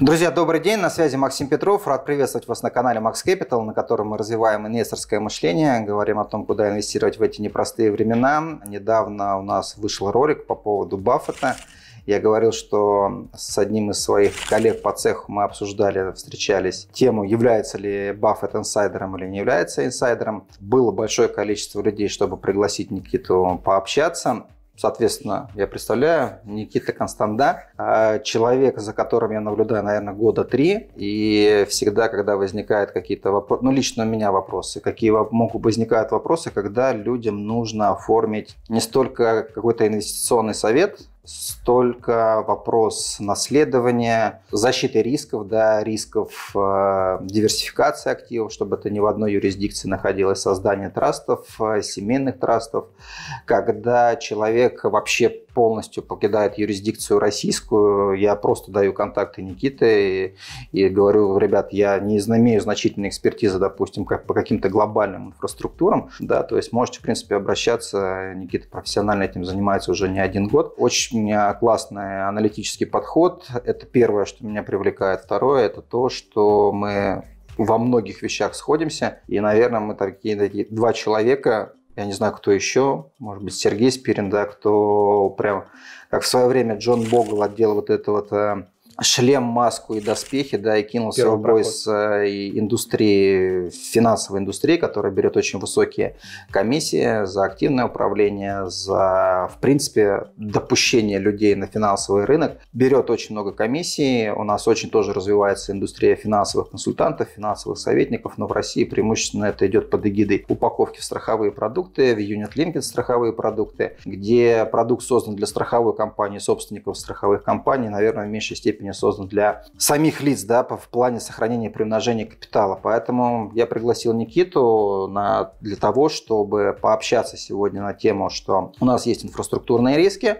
Друзья, добрый день, на связи Максим Петров. Рад приветствовать вас на канале Max Capital, на котором мы развиваем инвесторское мышление, говорим о том, куда инвестировать в эти непростые времена. Недавно у нас вышел ролик по поводу Баффета. Я говорил, что с одним из своих коллег по цеху мы обсуждали, встречались тему, является ли Баффет инсайдером или не является инсайдером. Было большое количество людей, чтобы пригласить Никиту пообщаться. Соответственно, я представляю Никита Констанда, а, человек, за которым я наблюдаю, наверное, года три. И всегда, когда возникают какие-то вопросы, ну, лично у меня вопросы, какие могут возникают вопросы, когда людям нужно оформить не столько какой-то инвестиционный совет, столько вопрос наследования, защиты рисков, да, рисков э, диверсификации активов, чтобы это не в одной юрисдикции находилось, создание трастов, э, семейных трастов, когда человек вообще полностью покидает юрисдикцию российскую. Я просто даю контакты Никиты и, и говорю, ребят, я не имею значительной экспертизы, допустим, как по каким-то глобальным инфраструктурам. Да, то есть можете, в принципе, обращаться. Никита профессионально этим занимается уже не один год. Очень у меня классный аналитический подход. Это первое, что меня привлекает. Второе, это то, что мы во многих вещах сходимся. И, наверное, мы такие два человека, я не знаю, кто еще, может быть, Сергей Спирин, да, кто прям, как в свое время Джон Богл отдел вот это вот э, шлем, маску и доспехи, да, и кинулся Первый в бой проход. с э, индустрией, финансовой индустрией, которая берет очень высокие комиссии за активное управление, за, в принципе, допущение людей на финансовый рынок. Берет очень много комиссий. У нас очень тоже развивается индустрия финансовых консультантов, финансовых советников, но в России преимущественно это идет под эгидой упаковки в страховые продукты, в Unit Linked страховые продукты, где продукт создан для страховой компании, собственников страховых компаний, наверное, в меньшей степени степени создан для самих лиц, да, в плане сохранения и примножения капитала. Поэтому я пригласил Никиту на, для того, чтобы пообщаться сегодня на тему, что у нас есть инфраструктурные риски,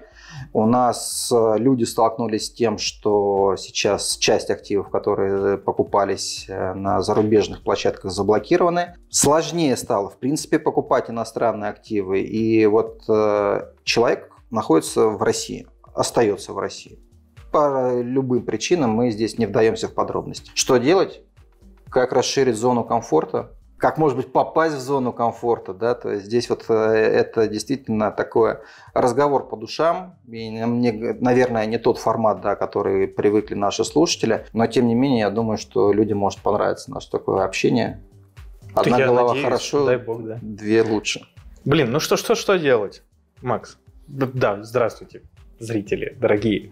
у нас э, люди столкнулись с тем, что сейчас часть активов, которые покупались э, на зарубежных площадках, заблокированы. Сложнее стало, в принципе, покупать иностранные активы. И вот э, человек находится в России, остается в России по любым причинам мы здесь не вдаемся в подробности. Что делать? Как расширить зону комфорта? Как, может быть, попасть в зону комфорта? Да? То есть здесь вот э, это действительно такой разговор по душам. И мне, наверное, не тот формат, да, который привыкли наши слушатели. Но, тем не менее, я думаю, что людям может понравиться наше такое общение. Одна голова надеюсь, хорошо, дай бог, да. две лучше. Блин, ну что, что, что делать, Макс? Да, здравствуйте, зрители, дорогие.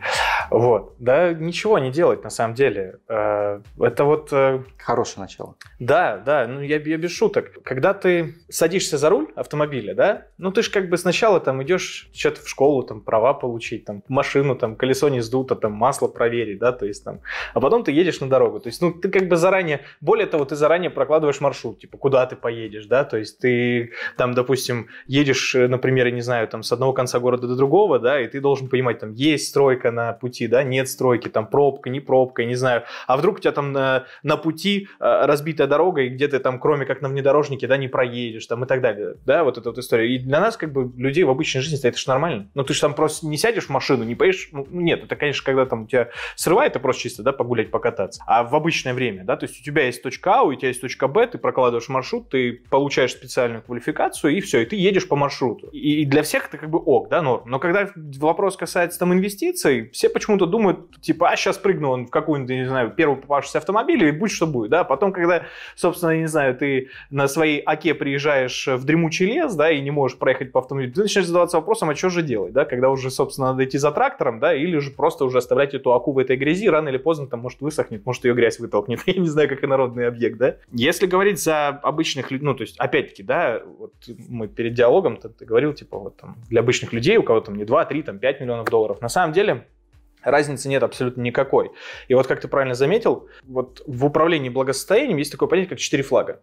Вот. Да ничего не делать, на самом деле. Э, это вот... Э, Хорошее начало. Да, да. Ну, я, я без шуток. Когда ты садишься за руль автомобиля, да, ну, ты же как бы сначала там идешь что-то в школу, там, права получить, там, машину, там, колесо не сдуто, там, масло проверить, да, то есть там... А потом ты едешь на дорогу. То есть, ну, ты как бы заранее... Более того, ты заранее прокладываешь маршрут, типа, куда ты поедешь, да, то есть ты там, допустим, едешь, например, я не знаю, там, с одного конца города до другого, да, и ты должен понимать, там, есть стройка на пути пути, да, нет стройки, там пробка, не пробка, я не знаю. А вдруг у тебя там на, э, на пути э, разбитая дорога, и где ты там, кроме как на внедорожнике, да, не проедешь, там и так далее, да, вот эта вот история. И для нас, как бы, людей в обычной жизни, это же нормально. Ну, ты же там просто не сядешь в машину, не поедешь, ну, ну нет, это, конечно, когда там у тебя срывает, это просто чисто, да, погулять, покататься. А в обычное время, да, то есть у тебя есть точка А, у тебя есть точка Б, ты прокладываешь маршрут, ты получаешь специальную квалификацию, и все, и ты едешь по маршруту. И, и для всех это как бы ок, да, норм. Но когда вопрос касается там инвестиций, все почему почему-то думают, типа, а сейчас прыгну, он в какую-нибудь, не знаю, первую попавшуюся автомобиль, и будь что будет, да. Потом, когда, собственно, не знаю, ты на своей оке приезжаешь в дремучий лес, да, и не можешь проехать по автомобилю, ты начинаешь задаваться вопросом, а что же делать, да, когда уже, собственно, надо идти за трактором, да, или же просто уже оставлять эту АКу в этой грязи, рано или поздно там, может, высохнет, может, ее грязь вытолкнет, я не знаю, как и народный объект, да. Если говорить за обычных людей, ну, то есть, опять-таки, да, вот мы перед диалогом ты говорил, типа, вот там, для обычных людей, у кого там не 2, 3, там, 5 миллионов долларов. На самом деле, разницы нет абсолютно никакой. И вот как ты правильно заметил, вот в управлении благосостоянием есть такое понятие, как четыре флага.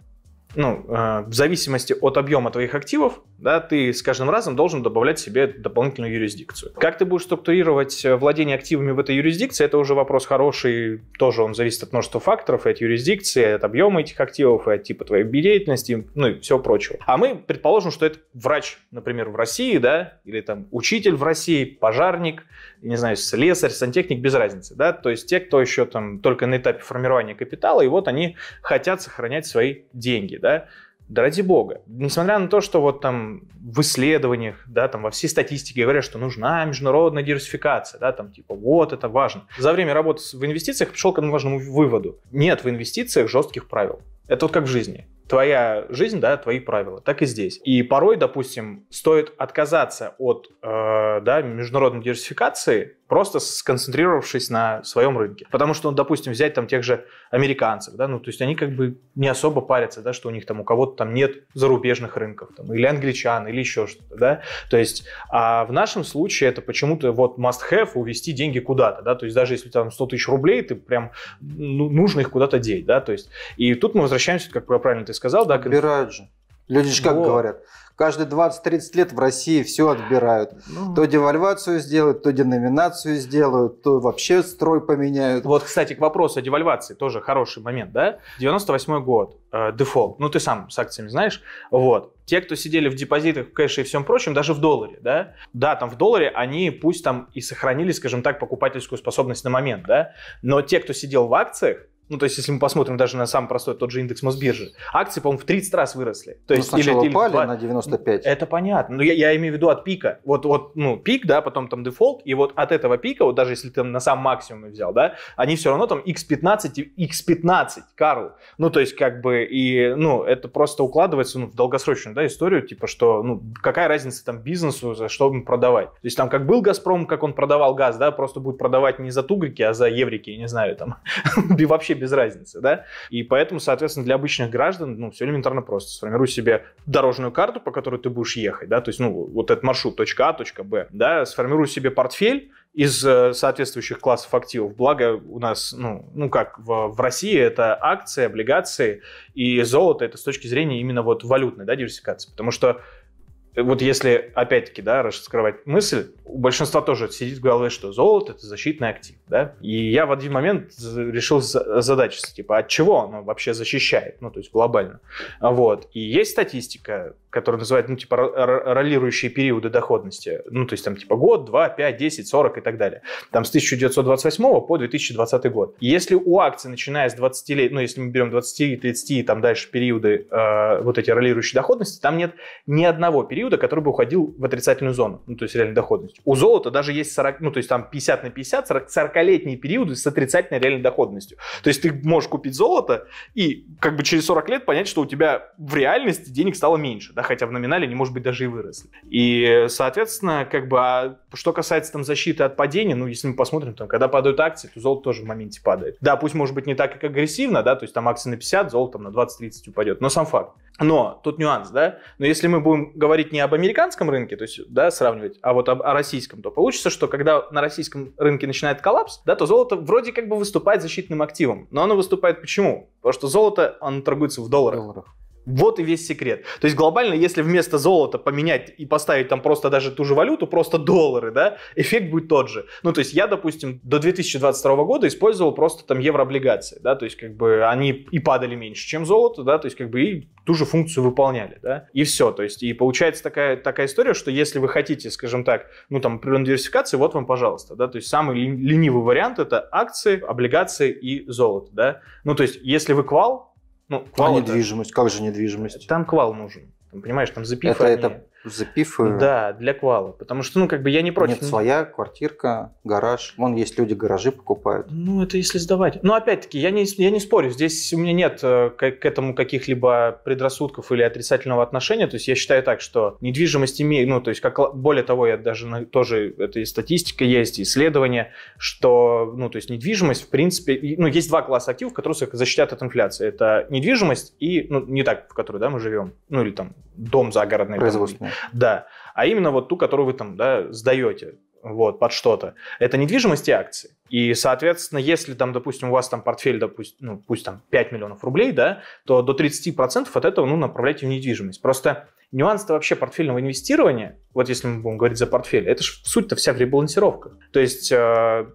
Ну, э, в зависимости от объема твоих активов, да, ты с каждым разом должен добавлять себе дополнительную юрисдикцию. Как ты будешь структурировать э, владение активами в этой юрисдикции, это уже вопрос хороший, тоже он зависит от множества факторов, и от юрисдикции, и от объема этих активов, и от типа твоей деятельности, ну и всего прочего. А мы предположим, что это врач, например, в России, да, или там учитель в России, пожарник, не знаю, слесарь, сантехник, без разницы, да, то есть те, кто еще там только на этапе формирования капитала, и вот они хотят сохранять свои деньги, да, да ради бога. Несмотря на то, что вот там в исследованиях, да, там во всей статистике говорят, что нужна международная диверсификация, да, там типа вот это важно. За время работы в инвестициях пришел к одному важному выводу. Нет в инвестициях жестких правил. Это вот как в жизни. Твоя жизнь, да, твои правила, так и здесь. И порой, допустим, стоит отказаться от э, да, международной диверсификации, просто сконцентрировавшись на своем рынке. Потому что, ну, допустим, взять там тех же американцев, да, ну, то есть они как бы не особо парятся, да, что у них там у кого-то там нет зарубежных рынков, там, или англичан, или еще что-то, да. То есть а в нашем случае это почему-то вот must-have увести деньги куда-то, да, то есть даже если там 100 тысяч рублей, ты прям ну, нужно их куда-то деть, да, то есть. И тут мы возвращаемся возвращаемся, как правильно ты сказал, да? Отбирают же. Люди же как вот. говорят, каждые 20-30 лет в России все отбирают. Ну. То девальвацию сделают, то деноминацию сделают, то вообще строй поменяют. Вот, кстати, к вопросу о девальвации тоже хороший момент, да? 98 год, э, дефолт. Ну, ты сам с акциями знаешь. Вот. Те, кто сидели в депозитах, в кэше и всем прочем, даже в долларе, да? Да, там в долларе они пусть там и сохранили, скажем так, покупательскую способность на момент, да? Но те, кто сидел в акциях, ну, то есть, если мы посмотрим даже на самый простой тот же индекс Мосбиржи, акции, по-моему, в 30 раз выросли. То ну, есть, сначала или, или на 95. Это понятно. Но я, я имею в виду от пика. Вот, вот, ну, пик, да, потом там дефолт, и вот от этого пика, вот даже если ты на сам максимум взял, да, они все равно там x15 и x15, Карл. Ну, то есть, как бы, и, ну, это просто укладывается ну, в долгосрочную, да, историю, типа, что, ну, какая разница там бизнесу, за что им продавать. То есть, там, как был Газпром, как он продавал газ, да, просто будет продавать не за тугрики, а за еврики, я не знаю, там, вообще без разницы, да? И поэтому, соответственно, для обычных граждан, ну, все элементарно просто. Сформируй себе дорожную карту, по которой ты будешь ехать, да, то есть, ну, вот этот маршрут, точка А, точка Б, да, сформируй себе портфель, из э, соответствующих классов активов. Благо у нас, ну, ну как, в, в России это акции, облигации и золото, это с точки зрения именно вот валютной да, диверсификации. Потому что вот если, опять-таки, да, раскрывать мысль, у большинства тоже сидит в голове, что золото – это защитный актив, да? И я в один момент решил задачиться, типа, от а чего оно вообще защищает, ну, то есть глобально. Вот. И есть статистика, который называют, ну, типа, ролирующие периоды доходности. Ну, то есть, там, типа, год, два, пять, десять, сорок и так далее. Там с 1928 по 2020 год. Если у акций, начиная с 20 лет, ну, если мы берем 20, 30 и там дальше периоды, э, вот эти ролирующие доходности, там нет ни одного периода, который бы уходил в отрицательную зону, ну, то есть, реальная доходность. У золота даже есть 40, ну, то есть, там 50 на 50, 40, 40-летние периоды с отрицательной реальной доходностью. То есть, ты можешь купить золото и, как бы, через 40 лет понять, что у тебя в реальности денег стало меньше, да? да, хотя в номинале они, может быть, даже и выросли. И, соответственно, как бы, а что касается там защиты от падения, ну, если мы посмотрим, там, когда падают акции, то золото тоже в моменте падает. Да, пусть, может быть, не так, как агрессивно, да, то есть там акции на 50, золото там на 20-30 упадет, но сам факт. Но тут нюанс, да, но если мы будем говорить не об американском рынке, то есть, да, сравнивать, а вот об, о российском, то получится, что когда на российском рынке начинает коллапс, да, то золото вроде как бы выступает защитным активом, но оно выступает почему? Потому что золото, оно торгуется в долларах. долларах. Вот и весь секрет. То есть глобально, если вместо золота поменять и поставить там просто даже ту же валюту, просто доллары, да, эффект будет тот же. Ну, то есть я, допустим, до 2022 года использовал просто там еврооблигации, да, то есть как бы они и падали меньше, чем золото, да, то есть как бы и ту же функцию выполняли, да, и все. То есть и получается такая, такая история, что если вы хотите, скажем так, ну там определенной диверсификации, вот вам, пожалуйста, да, то есть самый ленивый вариант это акции, облигации и золото, да. Ну, то есть если вы квал, ну, а квал а недвижимость? Как же недвижимость? Там квал нужен. понимаешь, там запив... Это, они... это запифы. Да, для квала. Потому что, ну, как бы я не против. Нет, своя квартирка, гараж. Вон есть люди гаражи покупают. Ну, это если сдавать. Но ну, опять-таки, я не, я не спорю. Здесь у меня нет э, к, к этому каких-либо предрассудков или отрицательного отношения. То есть я считаю так, что недвижимость имеет, ну, то есть как более того, я даже тоже, это и статистика есть, и исследования, что, ну, то есть недвижимость, в принципе, ну, есть два класса активов, которые защитят от инфляции. Это недвижимость и, ну, не так, в которой, да, мы живем, ну, или там дом загородный. Производственный. Там, да. А именно вот ту, которую вы там да, сдаете вот, под что-то. Это недвижимость и акции. И, соответственно, если там, допустим, у вас там портфель, допустим, ну, пусть там 5 миллионов рублей, да, то до 30% от этого, ну, направляйте в недвижимость. Просто нюанс вообще портфельного инвестирования, вот если мы будем говорить за портфель, это же суть-то вся в ребалансировках. То есть э,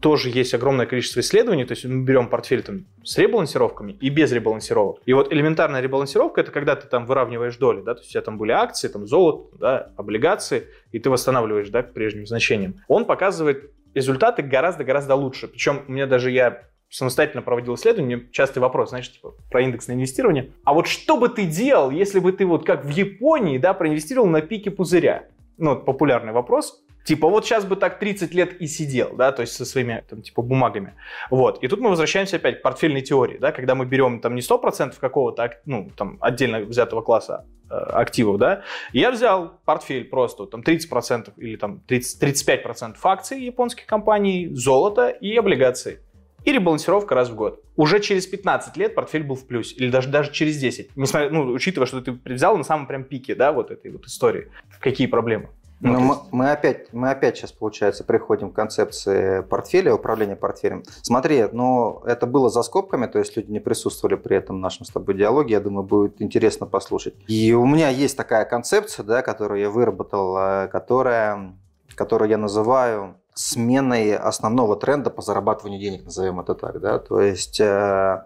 тоже есть огромное количество исследований, то есть мы берем портфель там с ребалансировками и без ребалансировок. И вот элементарная ребалансировка это когда ты там выравниваешь доли, да, то есть у тебя там были акции, там золото, да, облигации, и ты восстанавливаешь, да, к прежним значениям. Он показывает результаты гораздо-гораздо лучше. Причем у меня даже я самостоятельно проводил исследование, частый вопрос, знаешь, типа, про индексное инвестирование. А вот что бы ты делал, если бы ты вот как в Японии, да, проинвестировал на пике пузыря? Ну, вот популярный вопрос. Типа, вот сейчас бы так 30 лет и сидел, да, то есть со своими, там, типа, бумагами. Вот. И тут мы возвращаемся опять к портфельной теории, да, когда мы берем, там, не 100% какого-то, а, ну, там, отдельно взятого класса э, активов, да. Я взял портфель просто, там, 30% или, там, 30, 35% акций японских компаний, золото и облигации и ребалансировка раз в год. Уже через 15 лет портфель был в плюсе, или даже, даже через 10, несмотря, ну, учитывая, что ты взял на самом прям пике, да, вот этой вот истории. Какие проблемы? Ну, есть... мы, мы, опять, мы опять сейчас, получается, приходим к концепции портфеля, управления портфелем. Смотри, но ну, это было за скобками, то есть люди не присутствовали при этом в нашем с тобой диалоге, я думаю, будет интересно послушать. И у меня есть такая концепция, да, которую я выработал, э, которая, которую я называю сменой основного тренда по зарабатыванию денег, назовем это так. Да? То есть э,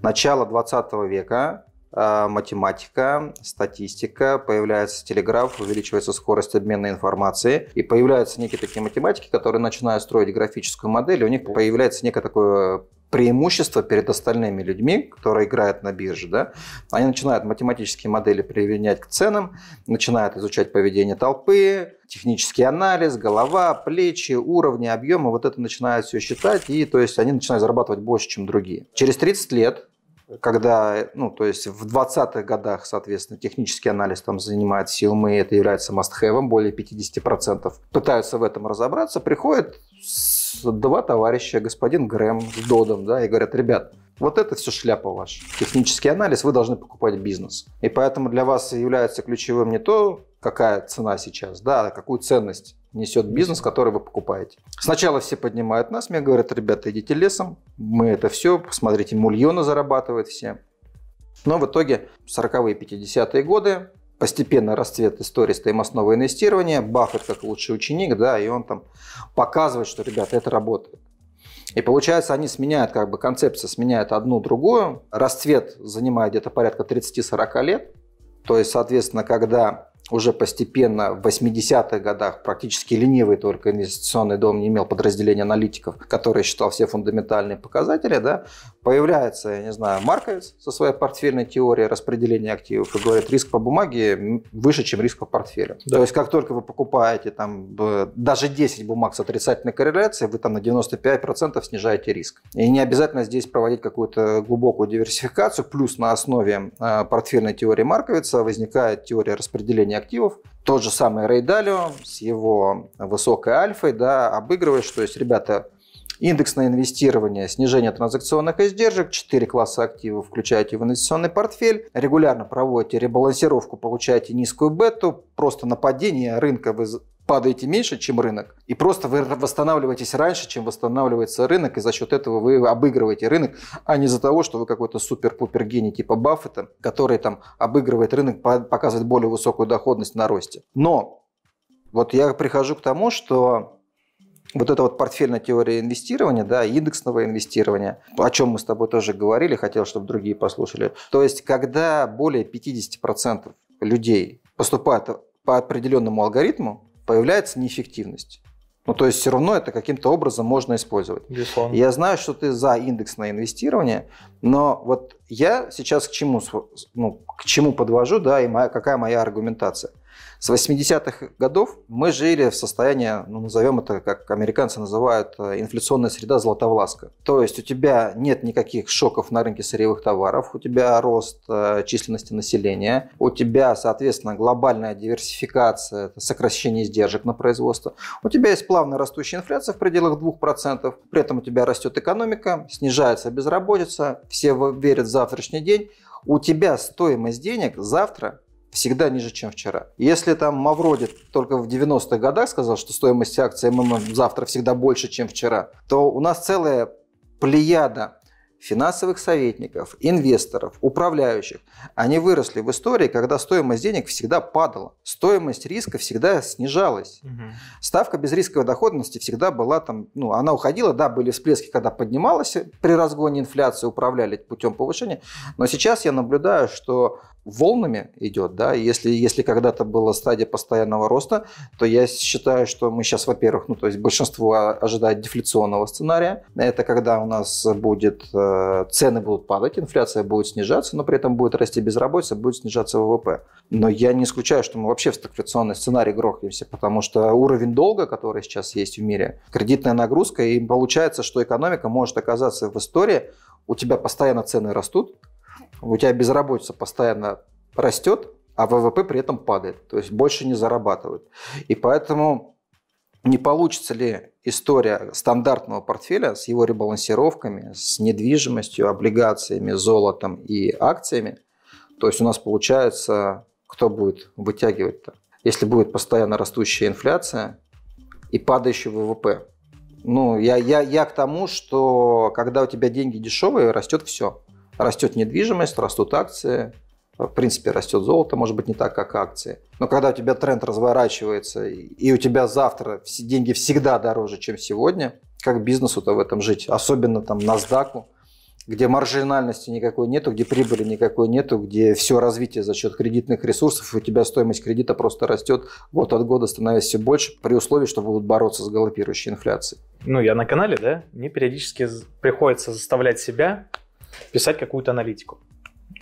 начало 20 века, э, математика, статистика, появляется телеграф, увеличивается скорость обмена информацией, и появляются некие такие математики, которые начинают строить графическую модель, и у них появляется некое такое преимущество перед остальными людьми, которые играют на бирже. Да? Они начинают математические модели применять к ценам, начинают изучать поведение толпы, технический анализ, голова, плечи, уровни, объемы. Вот это начинают все считать, и то есть они начинают зарабатывать больше, чем другие. Через 30 лет когда, ну, то есть в 20-х годах, соответственно, технический анализ там занимает силмы, это является must более 50%, пытаются в этом разобраться, приходят с два товарища, господин Грэм с Додом, да, и говорят, ребят, вот это все шляпа ваш. Технический анализ, вы должны покупать бизнес. И поэтому для вас является ключевым не то, какая цена сейчас, да, а какую ценность несет бизнес, который вы покупаете. Сначала все поднимают нас, мне говорят, ребята, идите лесом, мы это все, посмотрите, мульоны зарабатывают все. Но в итоге 40-е, 50-е годы постепенно расцвет истории стоимостного инвестирования, Баффет как лучший ученик, да, и он там показывает, что, ребята, это работает. И получается, они сменяют, как бы концепция сменяет одну другую. Расцвет занимает где-то порядка 30-40 лет. То есть, соответственно, когда уже постепенно в 80-х годах практически ленивый только инвестиционный дом не имел подразделения аналитиков, который считал все фундаментальные показатели, да, Появляется, я не знаю, Марковец со своей портфельной теорией распределения активов и говорит, риск по бумаге выше, чем риск по портфелю. Да. То есть, как только вы покупаете там э, даже 10 бумаг с отрицательной корреляцией, вы там на 95% снижаете риск. И не обязательно здесь проводить какую-то глубокую диверсификацию, плюс на основе э, портфельной теории Марковица возникает теория распределения активов. Тот же самый Рейдалио с его высокой альфой да, обыгрывает, что есть, ребята, Индексное инвестирование, снижение транзакционных издержек, 4 класса активов включаете в инвестиционный портфель, регулярно проводите ребалансировку, получаете низкую бету, просто на падение рынка вы падаете меньше, чем рынок, и просто вы восстанавливаетесь раньше, чем восстанавливается рынок, и за счет этого вы обыгрываете рынок, а не за того, что вы какой-то супер-пупер гений типа Баффета, который там обыгрывает рынок, показывает более высокую доходность на росте. Но вот я прихожу к тому, что вот эта вот портфельная теория инвестирования, да, индексного инвестирования, о чем мы с тобой тоже говорили, хотел, чтобы другие послушали. То есть, когда более 50% людей поступают по определенному алгоритму, появляется неэффективность. Ну, то есть все равно это каким-то образом можно использовать. Безусловно. Я знаю, что ты за индексное инвестирование, но вот я сейчас к чему, ну, к чему подвожу, да, и моя, какая моя аргументация – с 80-х годов мы жили в состоянии, ну, назовем это, как американцы называют, э, инфляционная среда златовласка. То есть у тебя нет никаких шоков на рынке сырьевых товаров, у тебя рост э, численности населения, у тебя, соответственно, глобальная диверсификация, сокращение издержек на производство, у тебя есть плавно растущая инфляция в пределах 2%, при этом у тебя растет экономика, снижается безработица, все верят в завтрашний день, у тебя стоимость денег завтра всегда ниже, чем вчера. Если там Мавроди только в 90-х годах сказал, что стоимость акции МММ завтра всегда больше, чем вчера, то у нас целая плеяда финансовых советников, инвесторов, управляющих, они выросли в истории, когда стоимость денег всегда падала, стоимость риска всегда снижалась, угу. ставка безрисковой доходности всегда была там, ну, она уходила, да, были всплески, когда поднималась э, при разгоне инфляции, управляли путем повышения, но сейчас я наблюдаю, что волнами идет, да, если, если когда-то была стадия постоянного роста, то я считаю, что мы сейчас, во-первых, ну, то есть большинство ожидает дефляционного сценария, это когда у нас будет, э, цены будут падать, инфляция будет снижаться, но при этом будет расти безработица, будет снижаться ВВП. Но я не исключаю, что мы вообще в стагфляционный сценарий грохнемся, потому что уровень долга, который сейчас есть в мире, кредитная нагрузка, и получается, что экономика может оказаться в истории, у тебя постоянно цены растут, у тебя безработица постоянно растет, а ВВП при этом падает, то есть больше не зарабатывают. И поэтому не получится ли история стандартного портфеля с его ребалансировками, с недвижимостью, облигациями, золотом и акциями, то есть у нас получается, кто будет вытягивать-то? Если будет постоянно растущая инфляция и падающий ВВП. Ну, я, я, я к тому, что когда у тебя деньги дешевые, растет все. Растет недвижимость, растут акции, в принципе, растет золото, может быть, не так, как акции. Но когда у тебя тренд разворачивается, и у тебя завтра деньги всегда дороже, чем сегодня, как бизнесу-то в этом жить? Особенно там NASDAQ, где маржинальности никакой нету, где прибыли никакой нету, где все развитие за счет кредитных ресурсов, и у тебя стоимость кредита просто растет год от года, становясь все больше, при условии, что будут бороться с галопирующей инфляцией. Ну, я на канале, да, мне периодически приходится заставлять себя писать какую-то аналитику.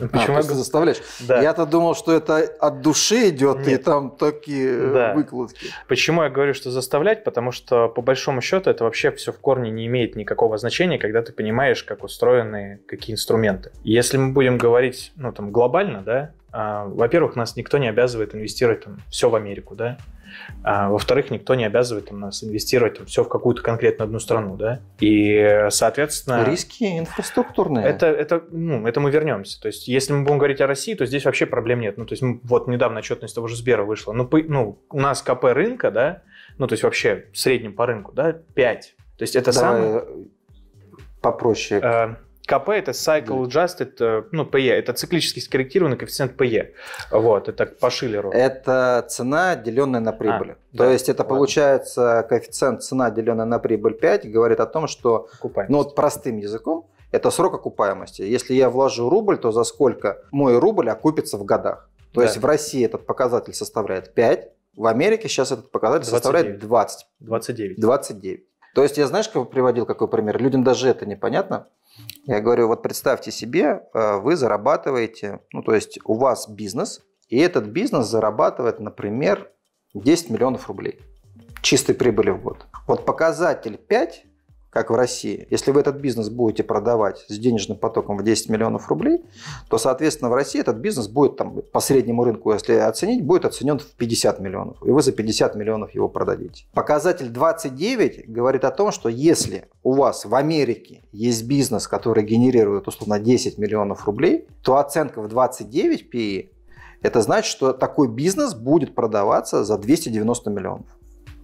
А, Почему а, ты заставляешь? Да. Я-то думал, что это от души идет, Нет. и там такие э, да. выкладки. Почему я говорю, что заставлять? Потому что, по большому счету, это вообще все в корне не имеет никакого значения, когда ты понимаешь, как устроены какие инструменты. Если мы будем говорить, ну, там, глобально, да, а, во-первых, нас никто не обязывает инвестировать там все в Америку, да, а, во-вторых, никто не обязывает там, нас инвестировать там, все в какую-то конкретно одну страну, да. И, соответственно... Риски инфраструктурные. Это, это, ну, это мы вернемся. То есть, если мы будем говорить о России, то здесь вообще проблем нет. Ну, то есть, вот недавно отчетность того же Сбера вышла. Ну, по, ну у нас КП рынка, да, ну, то есть, вообще в среднем по рынку, да, 5. То есть, это Давай самое... Э, попроще. Э КП это Cycle Adjusted, ну, PE, это циклически скорректированный коэффициент PE. Вот, это по Шиллеру. Это цена, деленная на прибыль. А, То да, есть это ладно. получается коэффициент цена, деленная на прибыль 5, говорит о том, что, ну вот простым языком, это срок окупаемости. Если я вложу рубль, то за сколько мой рубль окупится в годах? То да. есть в России этот показатель составляет 5, в Америке сейчас этот показатель 29. составляет 20. 29. 29. То есть я, знаешь, как приводил какой пример? Людям даже это непонятно. Я говорю, вот представьте себе, э, вы зарабатываете, ну то есть у вас бизнес, и этот бизнес зарабатывает, например, 10 миллионов рублей чистой прибыли в год. Вот показатель 5 как в России. Если вы этот бизнес будете продавать с денежным потоком в 10 миллионов рублей, то, соответственно, в России этот бизнес будет там, по среднему рынку, если оценить, будет оценен в 50 миллионов. И вы за 50 миллионов его продадите. Показатель 29 говорит о том, что если у вас в Америке есть бизнес, который генерирует условно 10 миллионов рублей, то оценка в 29 PE это значит, что такой бизнес будет продаваться за 290 миллионов.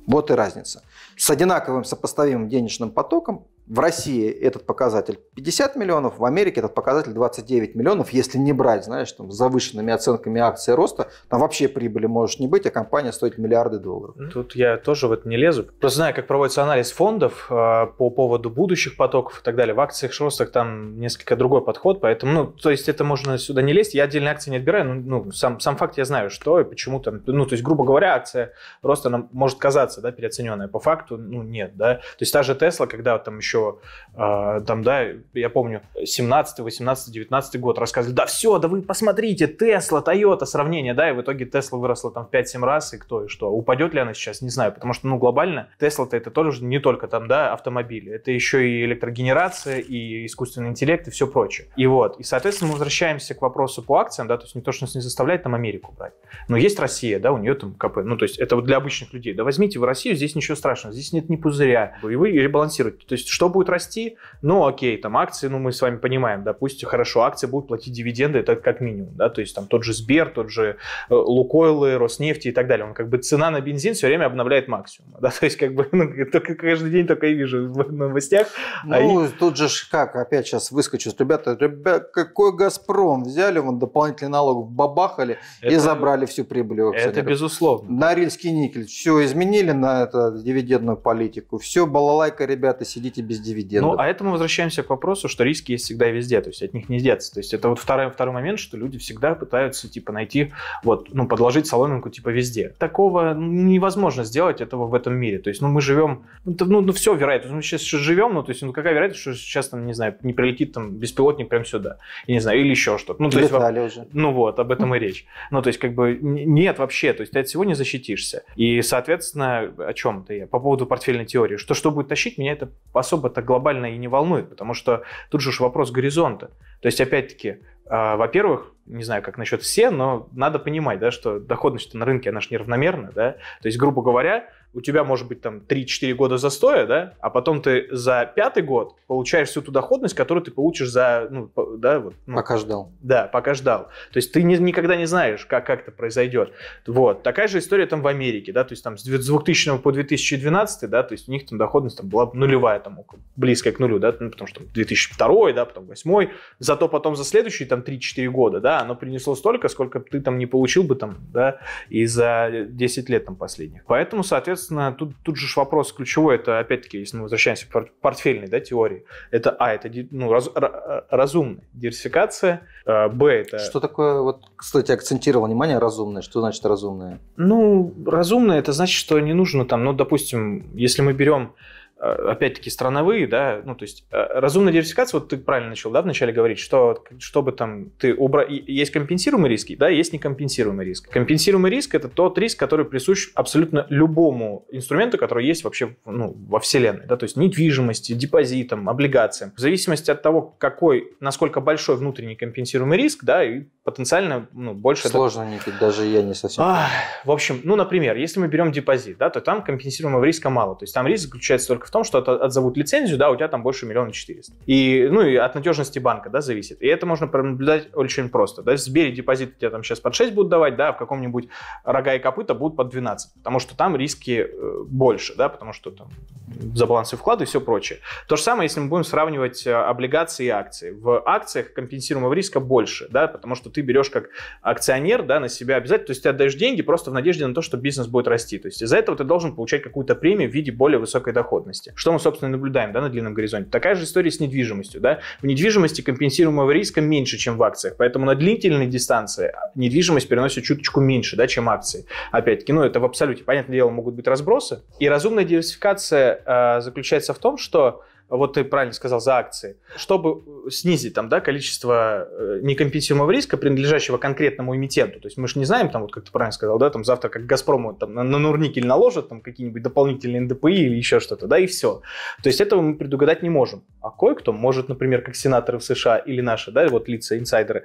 Вот и разница. С одинаковым сопоставимым денежным потоком в России этот показатель 50 миллионов, в Америке этот показатель 29 миллионов, если не брать, знаешь, там, с завышенными оценками акции роста, там вообще прибыли может не быть, а компания стоит миллиарды долларов. Тут я тоже в это не лезу. Просто знаю, как проводится анализ фондов э, по поводу будущих потоков и так далее. В акциях роста там несколько другой подход, поэтому, ну, то есть это можно сюда не лезть. Я отдельные акции не отбираю, ну, ну сам, сам факт я знаю, что и почему там, ну, то есть, грубо говоря, акция роста, она может казаться, да, переоцененная, по факту, ну, нет, да. То есть та же Tesla, когда там еще еще а, там, да, я помню, 17, 18, 19 год рассказывали, да все, да вы посмотрите, Тесла, Тойота, сравнение, да, и в итоге Тесла выросла там в 5-7 раз, и кто, и что. Упадет ли она сейчас, не знаю, потому что, ну, глобально, Тесла-то это тоже не только там, да, автомобили, это еще и электрогенерация, и искусственный интеллект, и все прочее. И вот, и, соответственно, мы возвращаемся к вопросу по акциям, да, то есть не то, что нас не заставляет там Америку брать, но есть Россия, да, у нее там КП, ну, то есть это вот для обычных людей, да возьмите вы Россию, здесь ничего страшного, здесь нет ни пузыря, и вы балансируете, То есть что будет расти, но окей, там акции, ну мы с вами понимаем, допустим, хорошо, акции будут платить дивиденды, это как минимум, да, то есть там тот же Сбер, тот же э, Лукойлы, Роснефти и так далее, он как бы цена на бензин все время обновляет максимум, да, то есть как бы ну, только каждый день только и вижу в новостях. А ну, а и... же как, опять сейчас выскочу, ребята, ребята, какой Газпром, взяли вон дополнительный налог, бабахали это... и забрали всю прибыль. Это безусловно. Норильский никель, все изменили на это дивидендную политику, все, балалайка, ребята, сидите без без дивидендов. Ну, а это мы возвращаемся к вопросу, что риски есть всегда и везде, то есть от них не деться. То есть это вот второй, второй момент, что люди всегда пытаются, типа, найти, вот, ну, подложить соломинку, типа, везде. Такого невозможно сделать этого в этом мире. То есть, ну, мы живем, ну, ну, ну все вероятно, мы сейчас живем, ну, то есть, ну, какая вероятность, что сейчас, там, не знаю, не прилетит, там, беспилотник прямо сюда, я не знаю, или еще что-то. Ну, то есть, во... уже. Ну, вот, об этом и речь. Ну, то есть, как бы, нет вообще, то есть, ты от всего не защитишься. И, соответственно, о чем-то я, по поводу портфельной теории, что что будет тащить, меня это особо особо так глобально и не волнует, потому что тут же уж вопрос горизонта. То есть, опять-таки, а, во-первых, не знаю, как насчет все, но надо понимать, да, что доходность на рынке, она же неравномерна, да, то есть, грубо говоря, у тебя может быть там 3-4 года застоя, да, а потом ты за пятый год получаешь всю ту доходность, которую ты получишь за, ну, да, вот. Ну, пока ждал. Да, пока ждал. То есть ты не, никогда не знаешь, как, как это произойдет. Вот. Такая же история там в Америке, да, то есть там с 2000 по 2012, да, то есть у них там доходность там была нулевая, там близкая к нулю, да, ну, потому что там 2002, да, потом 2008, зато потом за следующие там 3-4 года, да, оно принесло столько, сколько ты там не получил бы там, да, и за 10 лет там последних. Поэтому, соответственно, соответственно, тут, тут же вопрос ключевой, это, опять-таки, если мы возвращаемся к портфельной да, теории, это, а, это ну, раз, э, разумная диверсификация, э, б, это... Что такое, вот, кстати, акцентировал внимание, разумное, что значит разумное? Ну, разумное, это значит, что не нужно там, ну, допустим, если мы берем Э, опять-таки, страновые, да, ну, то есть э, разумная диверсификация, вот ты правильно начал, да, вначале говорить, что, чтобы там ты убра... Есть компенсируемый риски, да, есть некомпенсируемый риск. Компенсируемый риск – это тот риск, который присущ абсолютно любому инструменту, который есть вообще, ну, во вселенной, да, то есть недвижимости, депозитам, облигациям. В зависимости от того, какой, насколько большой внутренний компенсируемый риск, да, и потенциально, ну, больше... Сложно, это... Никит, даже я не совсем... А, в общем, ну, например, если мы берем депозит, да, то там компенсируемого риска мало, то есть там риск заключается только в том, что от отзовут лицензию, да, у тебя там больше миллиона четыреста. И, ну, и от надежности банка, да, зависит. И это можно пронаблюдать очень просто, да, в Сбере депозиты тебе там сейчас под 6 будут давать, да, а в каком-нибудь рога и копыта будут под 12, потому что там риски э, больше, да, потому что там за балансы вклады и все прочее. То же самое, если мы будем сравнивать э, облигации и акции. В акциях компенсируемого риска больше, да, потому что ты берешь как акционер, да, на себя обязательно, то есть ты отдаешь деньги просто в надежде на то, что бизнес будет расти. То есть из-за этого ты должен получать какую-то премию в виде более высокой доходности доходности. Что мы, собственно, наблюдаем да, на длинном горизонте. Такая же история с недвижимостью. Да? В недвижимости компенсируемого риска меньше, чем в акциях. Поэтому на длительной дистанции недвижимость переносит чуточку меньше, да, чем акции. Опять-таки, ну, это в абсолюте. Понятное дело, могут быть разбросы. И разумная диверсификация э, заключается в том, что вот ты правильно сказал, за акции, чтобы э, снизить там, да, количество э, некомпенсируемого риска, принадлежащего конкретному эмитенту. То есть мы же не знаем, там, вот как ты правильно сказал, да, там завтра как Газпрому там, на, на нурникель наложат там какие-нибудь дополнительные НДПИ или еще что-то, да, и все. То есть этого мы предугадать не можем. А кое-кто может, например, как сенаторы в США или наши, да, вот лица, инсайдеры.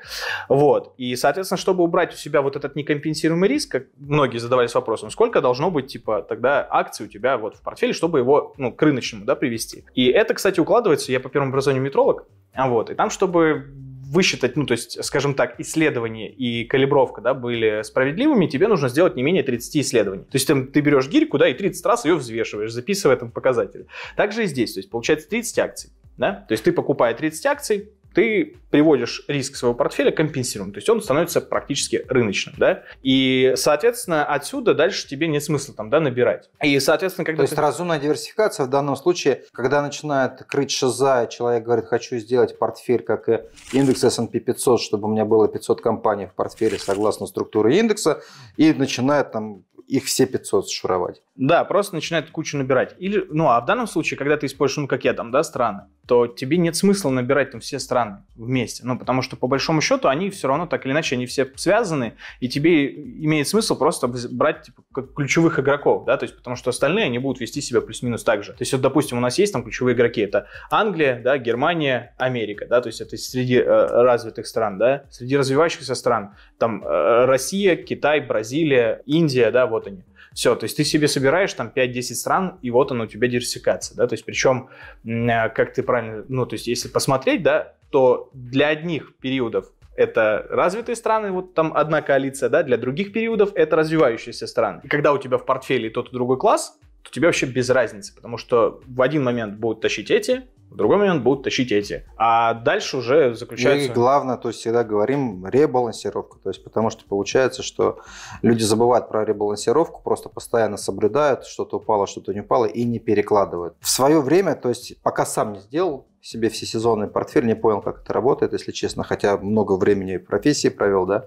Вот. И, соответственно, чтобы убрать у себя вот этот некомпенсируемый риск, как многие задавались вопросом, сколько должно быть, типа, тогда акций у тебя вот в портфеле, чтобы его, ну, к рыночному, да, привести. И это это, кстати, укладывается, я по первому образованию метролог, а вот, и там, чтобы высчитать, ну, то есть, скажем так, исследования и калибровка, да, были справедливыми, тебе нужно сделать не менее 30 исследований. То есть, там, ты берешь гирьку, да, и 30 раз ее взвешиваешь, записывая там показатели. Также и здесь, то есть, получается 30 акций, да, то есть, ты покупая 30 акций, ты приводишь риск своего портфеля компенсируем, то есть он становится практически рыночным, да, и, соответственно, отсюда дальше тебе нет смысла там, да, набирать. И, соответственно, когда... То есть ты... разумная диверсификация в данном случае, когда начинает крыть шиза, человек говорит, хочу сделать портфель, как и индекс S&P 500, чтобы у меня было 500 компаний в портфеле согласно структуре индекса, и начинает там их все 500 шуровать. Да, просто начинает кучу набирать. Или, ну, а в данном случае, когда ты используешь, ну, как я там, да, страны, то тебе нет смысла набирать там все страны вместе. Ну, потому что, по большому счету, они все равно, так или иначе, они все связаны, и тебе имеет смысл просто брать, типа, как ключевых игроков, да, то есть, потому что остальные, они будут вести себя плюс-минус так же. То есть, вот, допустим, у нас есть там ключевые игроки, это Англия, да, Германия, Америка, да, то есть, это среди э, развитых стран, да, среди развивающихся стран, там, э, Россия, Китай, Бразилия, Индия, да, вот они. Все, то есть ты себе собираешь там 5-10 стран, и вот она у тебя диверсификация, да, то есть причем, э, как ты правильно, ну, то есть если посмотреть, да, то для одних периодов это развитые страны, вот там одна коалиция, да, для других периодов это развивающиеся страны. И когда у тебя в портфеле тот и другой класс, то тебе вообще без разницы, потому что в один момент будут тащить эти, в другой момент будут тащить эти. А дальше уже заключается... Мы, главное, то есть всегда говорим ребалансировка, то есть потому что получается, что люди забывают про ребалансировку, просто постоянно соблюдают, что-то упало, что-то не упало и не перекладывают. В свое время, то есть пока сам не сделал, себе всесезонный портфель, не понял, как это работает, если честно, хотя много времени профессии провел, да.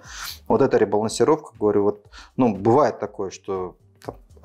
Вот эта ребалансировка, говорю, вот, ну, бывает такое, что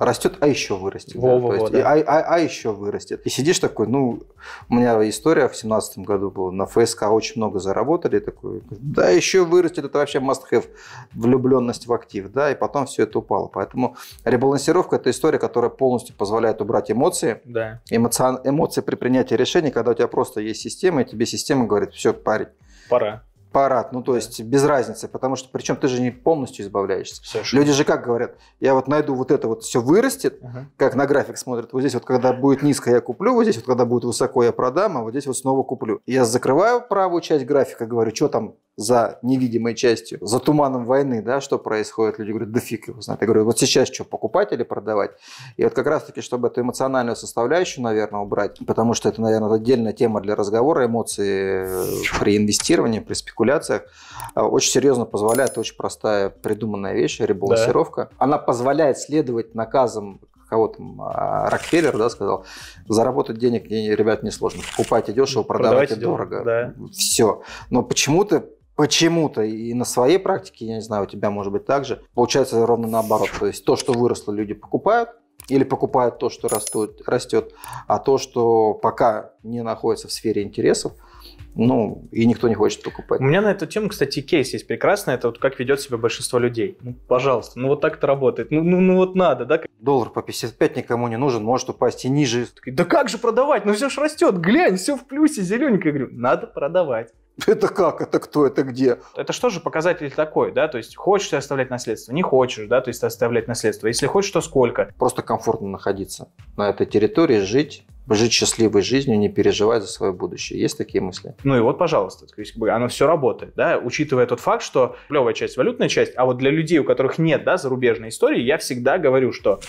растет, а еще вырастет. Во, да? во, То есть, во, да. а, а, а еще вырастет. И сидишь такой, ну, у меня история в семнадцатом году была, на ФСК очень много заработали, такой, да, еще вырастет, это вообще must-have, влюбленность в актив, да, и потом все это упало. Поэтому ребалансировка – это история, которая полностью позволяет убрать эмоции, да. Эмоци... эмоции при принятии решений, когда у тебя просто есть система, и тебе система говорит, все, парень, пора парад. Ну, то есть без разницы, потому что, причем ты же не полностью избавляешься. Совершенно. Люди же как говорят, я вот найду вот это вот все вырастет, угу. как на график смотрят, вот здесь вот когда будет низко я куплю, вот здесь вот когда будет высоко я продам, а вот здесь вот снова куплю. Я закрываю правую часть графика, говорю, что там за невидимой частью, за туманом войны, да, что происходит. Люди говорят, да фиг его знает. Я говорю, вот сейчас что, покупать или продавать? И вот как раз-таки, чтобы эту эмоциональную составляющую, наверное, убрать, потому что это, наверное, отдельная тема для разговора, эмоции при инвестировании, при спекуляциях, а очень серьезно позволяет, очень простая придуманная вещь, ребалансировка. Да. Она позволяет следовать наказам кого там а, Рокфеллер, да, сказал, заработать денег, ребят, несложно. Покупайте дешево, продавайте, продавайте дорого. Да. Все. Но почему-то почему-то и на своей практике, я не знаю, у тебя может быть так же, получается ровно наоборот. То есть то, что выросло, люди покупают, или покупают то, что растут, растет, а то, что пока не находится в сфере интересов, ну, и никто не хочет покупать. У меня на эту тему, кстати, кейс есть прекрасный. Это вот как ведет себя большинство людей. Ну, пожалуйста, ну вот так это работает. Ну, ну, ну вот надо, да? Доллар по 55 никому не нужен, может упасть и ниже. Да как же продавать? Ну все ж растет, глянь, все в плюсе, зелененькое. Я говорю, надо продавать. Это как? Это кто? Это где? Это что же показатель такой, да? То есть хочешь ты оставлять наследство, не хочешь, да? То есть оставлять наследство. Если хочешь, то сколько? Просто комфортно находиться на этой территории, жить, жить счастливой жизнью, не переживать за свое будущее. Есть такие мысли? Ну и вот, пожалуйста, то есть оно все работает, да, учитывая тот факт, что левая часть валютная часть, а вот для людей, у которых нет, да, зарубежной истории, я всегда говорю, что